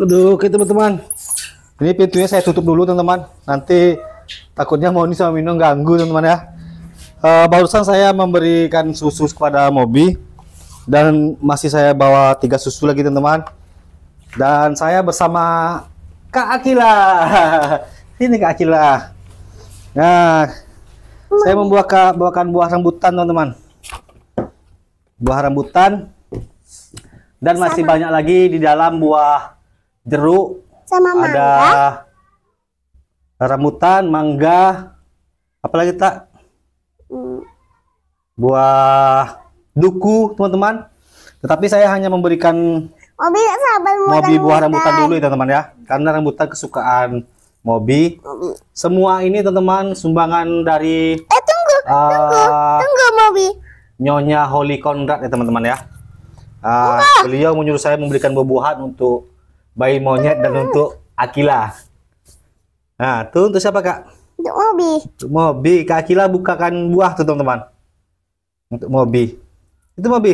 Aduh, oke teman-teman. Ini pintunya saya tutup dulu teman-teman. Nanti takutnya Moni sama minum ganggu teman-teman ya. Uh, barusan saya memberikan susu kepada Mobi dan masih saya bawa tiga susu lagi teman-teman. Dan saya bersama Kak Akila. Ini Kak Akila. Nah, saya membawa bawakan buah rambutan teman-teman. Buah rambutan dan masih banyak lagi di dalam buah jeruk, sama mangga. ada rambutan, mangga, apalagi tak hmm. buah duku teman-teman. Tetapi saya hanya memberikan Mobi ya, sabar Mobi buah rambutan, dulu ya teman-teman ya, karena rambutan kesukaan Mobi. Semua ini teman-teman sumbangan dari Eh tunggu, uh, tunggu, tunggu Mobi. Nyonya Holy Conrad ya teman-teman ya. Uh, beliau menyuruh saya memberikan buah-buahan untuk bayi monyet dan untuk Akila. Nah, tuh untuk siapa, Kak? Untuk Mobi. Untuk Mobi. Kak Akila bukakan buah tuh, teman-teman. Untuk Mobi. Itu Mobi.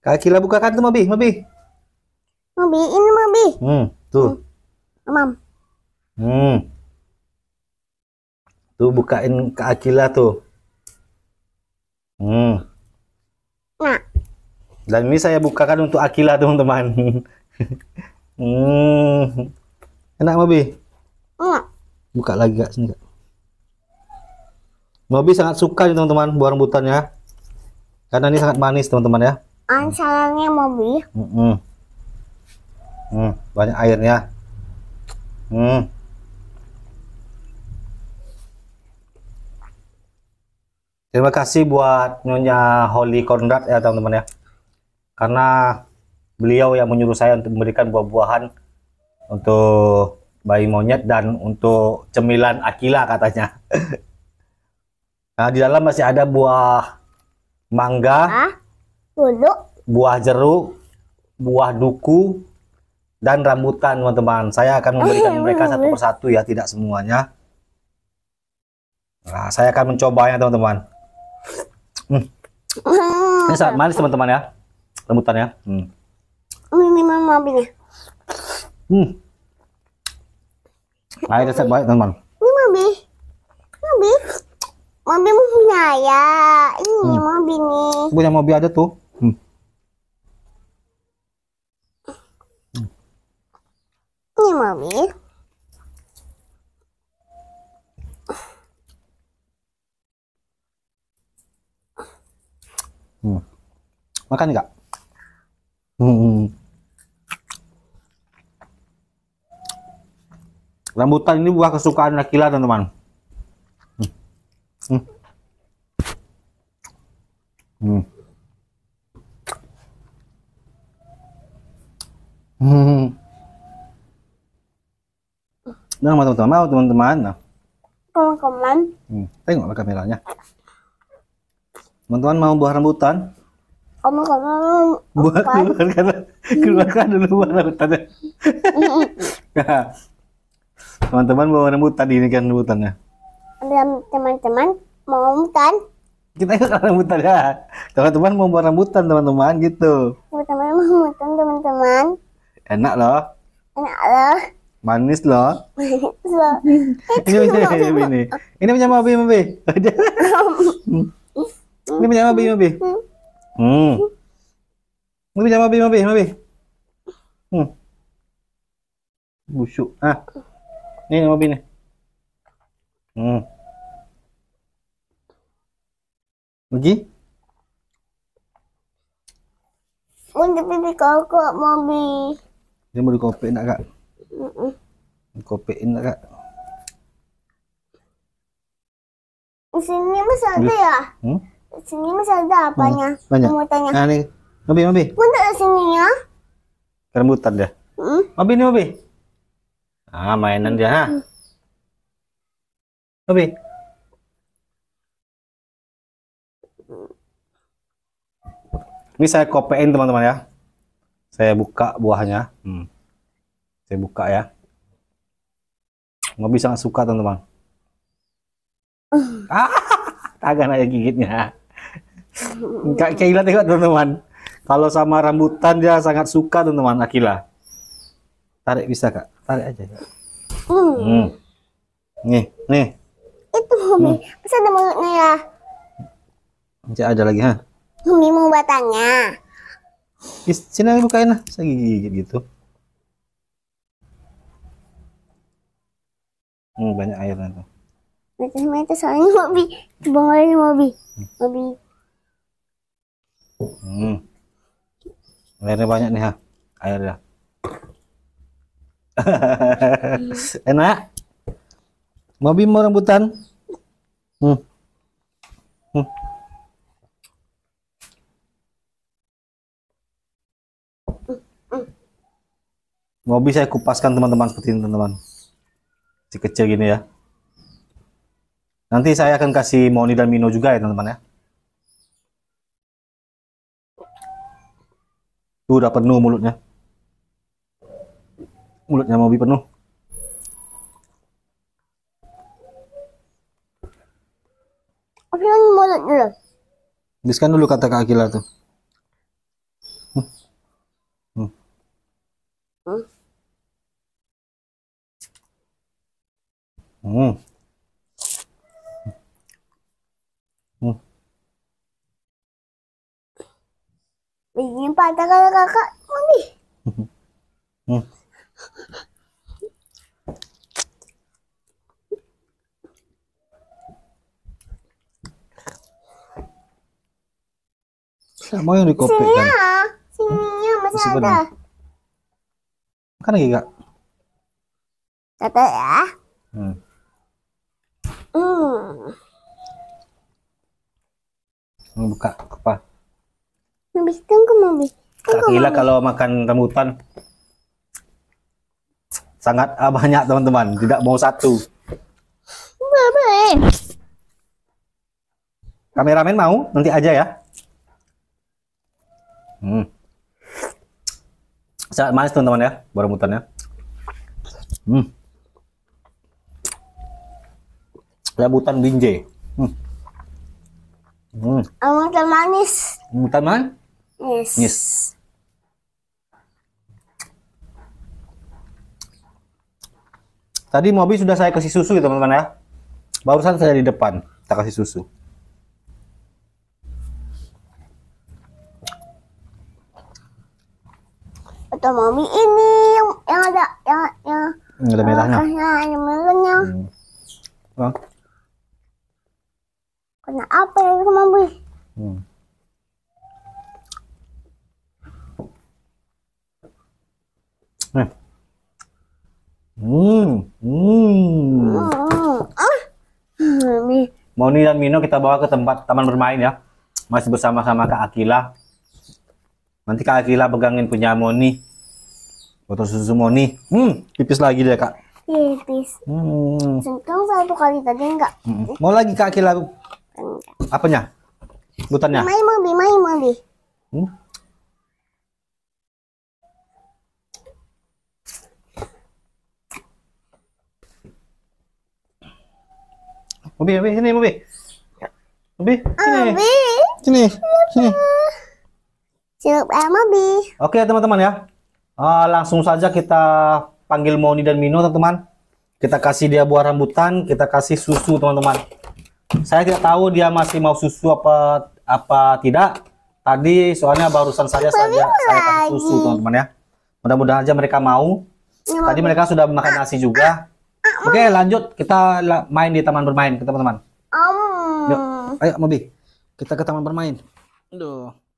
Kak Akila bukakan tuh Mobi, Mobi. Mobi, ini Mobi. Hmm, tuh. Hmm. Mam. Hmm. Tuh bukain Kak Akila tuh. Hmm. Nah. Dan ini saya bukakan untuk Akila teman-teman. Hmm. Enak Mobi. Enak. Buka lagi Kak sini Mobi sangat suka nih teman-teman buah rambutan ya. Karena ini sangat manis teman-teman ya. An Mobi. Hmm. Hmm, banyak airnya. Hmm. Terima kasih buat Nyonya Holly Conrad ya teman-teman ya. Karena beliau yang menyuruh saya untuk memberikan buah-buahan untuk bayi monyet dan untuk cemilan akila katanya. nah, di dalam masih ada buah mangga, buah jeruk, buah duku, dan rambutan teman-teman. Saya akan memberikan oh, iya, mereka iya, satu iya. persatu ya, tidak semuanya. Nah, saya akan mencobanya teman-teman. Hmm. Ini sangat manis teman-teman ya, rambutannya. Hmm minuman mobilnya. Hmm. Ayo resep baik teman. Ini mobil. Mobil. Mobil punya ya. Ini hmm. mobil nih. Punya mobil ada tuh. Hmm. Ini mobil. Hmm. Makan enggak? Hmm. Rambutan ini buah kesukaan Nakila, teman-teman. Hmm. Hmm. Hmm. Nah, teman-teman, mau teman-teman. Nah. Teman-teman. Hmm. Tengoklah kameranya. Teman-teman mau buah rambutan? Om oh, buat keluarkan keluarkan dulu buah rambutannya. Hmm, hmm. Nah. Teman-teman mau rambutan ini kan rambutannya. Teman-teman mau rambutan. Kita ikut rambutan ya. Teman-teman mau buat rambutan teman-teman gitu. Teman-teman mau rambutan teman-teman. Enak loh. Enak loh. Manis loh. Manis loh. ini punya ini. Ini punya Mabi Mabi. ini punya Mabi Mabi. Hmm. Ini punya Mabi Mabi Hmm. Busuk ah ini kopi nih. Hmm. Lagi? Untuk pipi koko, Mami. Dia mau dikopiin nak, Kak? Mm -mm. Dikopiin nak, Kak? Di sini masih ada ya? Hmm? Di sini masih ada apanya? Hmm, banyak. Mau tanya. Nah, nih. mobil mobil. Kok sini ya? Kerambutan dah. Hmm? Mabi nih, Mabi. Ah, mainan dia. Ha? Hmm. Ini saya kopein teman-teman ya. Saya buka buahnya. Hmm. Saya buka ya. bisa sangat suka teman-teman. Agak hmm. Ah, aja gigitnya. Kak Kaila tengok teman-teman. Kalau sama rambutan dia sangat suka teman-teman Akila. Tarik bisa kak? tarik aja ya. Hmm. hmm. Nih, nih. Itu Mami, hmm. ada mulutnya ya. Masih ada lagi, ha? Mami mau batangnya. Di sini bukain lah, saya gigit gitu. Hmm, banyak nanti. Nanti Netes itu soalnya mobi, bongolnya mobi, hmm. mobi. Hmm. Airnya banyak nih ha, airnya. Iya. Enak. Mau bimbo mau rambutan? Hmm. Hmm. mau saya kupaskan teman-teman seperti ini teman-teman. Si kecil gini ya. Nanti saya akan kasih Moni dan Mino juga ya teman-teman ya. Tuh udah penuh mulutnya mulutnya mau penuh mulut dulu biskan dulu kata Kak Akila tuh hmm. Hmm. Hmm. Hmm. Hmm. Ini patah kakak, mami. Hmm. hmm. Sama yang kopi kan? Sininya masih Sebenernya. ada. Kan lagi gak? Kata ya. Hmm. Hmm. Buka apa? Habis itu aku mau habis. kalau makan rambutan sangat ah, banyak teman-teman tidak mau satu kameramen mau nanti aja ya hmm. sangat manis teman-teman ya baramutannya hmm. rebutan binje. hmm. Hmm. Rambutan manis rambutan manis yes. yes. Tadi mobil sudah saya kasih susu ya teman-teman ya. Barusan saya di depan, kita kasih susu. Atau mami ini yang yang ada yang yang yang ada merahnya. Yang merahnya. Hmm. apa ya mami? Moni dan Mino kita bawa ke tempat taman bermain ya. Masih bersama-sama Kak Akila. Nanti Kak Akila pegangin punya Moni. Botol susu Moni. Hmm, pipis lagi deh Kak. Pipis. Hmm. Sentuh satu kali tadi enggak. Hmm, hmm. Mau lagi Kak Akila? Enggak. Apanya? Butannya? Main mobil, main mobil. Hmm? Ubi, Ubi, sini Ubi. Ubi, ya. sini. Ini. Sini, sini. Ubi. Oke teman-teman ya. Uh, langsung saja kita panggil Moni dan Mino teman-teman. Kita kasih dia buah rambutan, kita kasih susu teman-teman. Saya tidak tahu dia masih mau susu apa apa tidak. Tadi soalnya barusan saya saja saya kasih susu teman-teman ya. Mudah-mudahan aja mereka mau. Iya, Tadi mereka sudah makan nasi juga. Oke, okay, lanjut kita main di taman bermain teman-teman. Om. ayo Mobi. Kita ke taman bermain. Aduh.